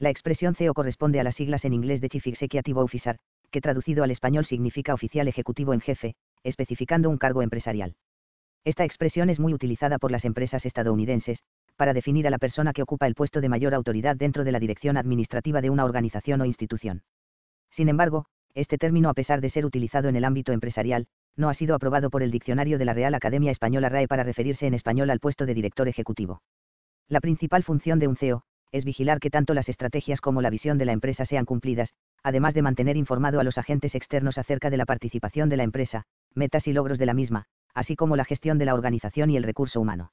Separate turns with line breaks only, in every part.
La expresión CEO corresponde a las siglas en inglés de Chief Executive Officer, que traducido al español significa oficial ejecutivo en jefe, especificando un cargo empresarial. Esta expresión es muy utilizada por las empresas estadounidenses, para definir a la persona que ocupa el puesto de mayor autoridad dentro de la dirección administrativa de una organización o institución. Sin embargo, este término, a pesar de ser utilizado en el ámbito empresarial, no ha sido aprobado por el diccionario de la Real Academia Española RAE para referirse en español al puesto de director ejecutivo. La principal función de un CEO, es vigilar que tanto las estrategias como la visión de la empresa sean cumplidas, además de mantener informado a los agentes externos acerca de la participación de la empresa, metas y logros de la misma, así como la gestión de la organización y el recurso humano.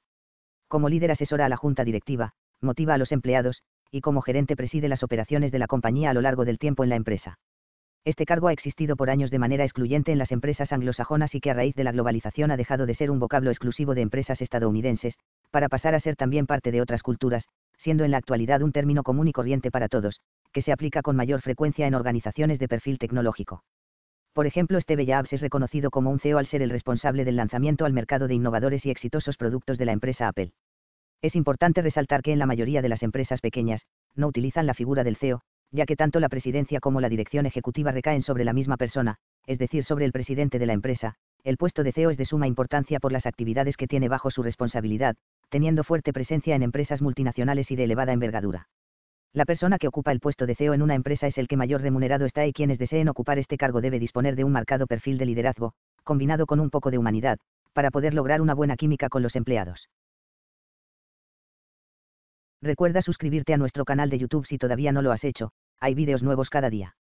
Como líder asesora a la junta directiva, motiva a los empleados, y como gerente preside las operaciones de la compañía a lo largo del tiempo en la empresa. Este cargo ha existido por años de manera excluyente en las empresas anglosajonas y que a raíz de la globalización ha dejado de ser un vocablo exclusivo de empresas estadounidenses, para pasar a ser también parte de otras culturas, siendo en la actualidad un término común y corriente para todos, que se aplica con mayor frecuencia en organizaciones de perfil tecnológico. Por ejemplo, Steve Jobs es reconocido como un CEO al ser el responsable del lanzamiento al mercado de innovadores y exitosos productos de la empresa Apple. Es importante resaltar que en la mayoría de las empresas pequeñas, no utilizan la figura del CEO, ya que tanto la presidencia como la dirección ejecutiva recaen sobre la misma persona, es decir, sobre el presidente de la empresa, el puesto de CEO es de suma importancia por las actividades que tiene bajo su responsabilidad, teniendo fuerte presencia en empresas multinacionales y de elevada envergadura. La persona que ocupa el puesto de CEO en una empresa es el que mayor remunerado está y quienes deseen ocupar este cargo debe disponer de un marcado perfil de liderazgo, combinado con un poco de humanidad, para poder lograr una buena química con los empleados. Recuerda suscribirte a nuestro canal de YouTube si todavía no lo has hecho, hay vídeos nuevos cada día.